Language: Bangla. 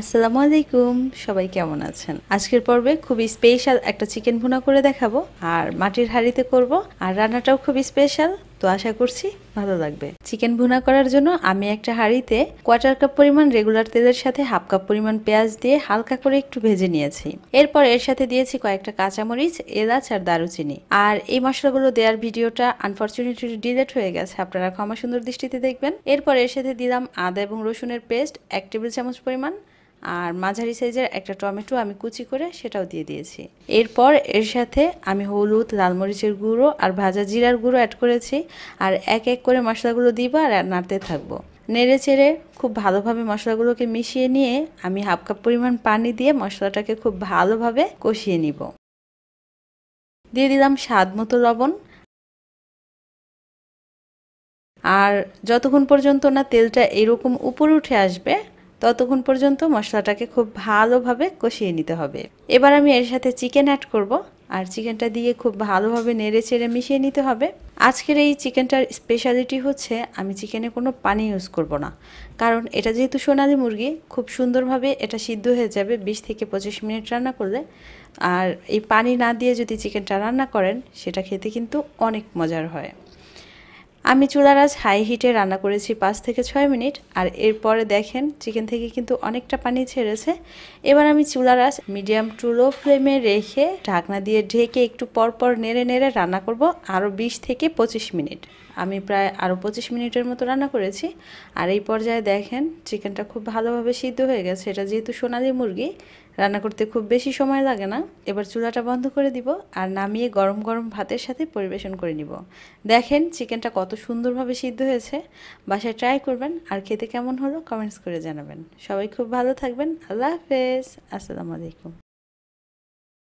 আসসালামু আলাইকুম সবাই কেমন আছেন আজকের পর্বে খুবই স্পেশাল একটা চিকেন ভুনা করে দেখাবো আর মাটির হাড়িতে করব আর রান্নাটাও খুব স্পেশাল তো আশা করছি ভালো লাগবে চিকেন ভুনা করার জন্য আমি একটা হাঁড়িতে কোয়ার্টার কাপ পরিমাণ রেগুলার তেলের সাথে হাফ কাপ পরিমাণ পেঁয়াজ দিয়ে হালকা করে একটু ভেজে নিয়েছি এরপর এর সাথে দিয়েছি কয়েকটা কাঁচামরিচ এলাচ আর দারুচিনি আর এই মশলাগুলো দেওয়ার ভিডিওটা আনফর্চুনেটলি ডিলেট হয়ে গেছে আপনারা ক্ষমা সুন্দর দৃষ্টিতে দেখবেন এরপর এর সাথে দিলাম আদা এবং রসুনের পেস্ট এক টেবিল চামচ পরিমাণ আর মাঝারি সাইজের একটা টমেটো আমি কুচি করে সেটাও দিয়ে দিয়েছি এরপর এর সাথে আমি হলুদ লালমরিচের গুঁড়ো আর ভাজা জিরার গুঁড়ো অ্যাড করেছি আর এক এক করে মশলাগুলো দিব আর নাড়তে থাকবো নেড়ে চেড়ে খুব ভালোভাবে মশলাগুলোকে মিশিয়ে নিয়ে আমি হাফ কাপ পরিমাণ পানি দিয়ে মশলাটাকে খুব ভালোভাবে কষিয়ে নিব দিয়ে দিলাম স্বাদ মতো লবণ আর যতক্ষণ পর্যন্ত না তেলটা এরকম উপরে উঠে আসবে ততক্ষণ পর্যন্ত মশলাটাকে খুব ভালোভাবে কষিয়ে নিতে হবে এবার আমি এর সাথে চিকেন অ্যাড করব আর চিকেনটা দিয়ে খুব ভালোভাবে নেড়ে চেড়ে মিশিয়ে নিতে হবে আজকের এই চিকেনটার স্পেশালিটি হচ্ছে আমি চিকেনে কোনো পানি ইউজ করব না কারণ এটা যেহেতু সোনালি মুরগি খুব সুন্দরভাবে এটা সিদ্ধ হয়ে যাবে 20 থেকে পঁচিশ মিনিট রান্না করলে আর এই পানি না দিয়ে যদি চিকেনটা রান্না করেন সেটা খেতে কিন্তু অনেক মজার হয় আমি চুলার আজ হাই হিটে রান্না করেছি পাঁচ থেকে ছয় মিনিট আর এরপরে দেখেন চিকেন থেকে কিন্তু অনেকটা পানি ছেড়েছে এবার আমি চুলার আজ মিডিয়াম টু লো ফ্লেমে রেখে ঢাকনা দিয়ে ঢেকে একটু পরপর নেড়ে নেড়ে রান্না করব আরও বিশ থেকে পঁচিশ মিনিট আমি প্রায় আরও পঁচিশ মিনিটের মতো রান্না করেছি আর এই পর্যায়ে দেখেন চিকেনটা খুব ভালোভাবে সিদ্ধ হয়ে গেছে এটা যেহেতু সোনালি মুরগি রান্না করতে খুব বেশি সময় লাগে না এবার চুলাটা বন্ধ করে দিব আর নামিয়ে গরম গরম ভাতের সাথে পরিবেশন করে নিব দেখেন চিকেনটা কত সুন্দরভাবে সিদ্ধ হয়েছে বাসায় ট্রাই করবেন আর খেতে কেমন হলো কমেন্টস করে জানাবেন সবাই খুব ভালো থাকবেন আল্লাহ হাফেজ আসসালামু আলাইকুম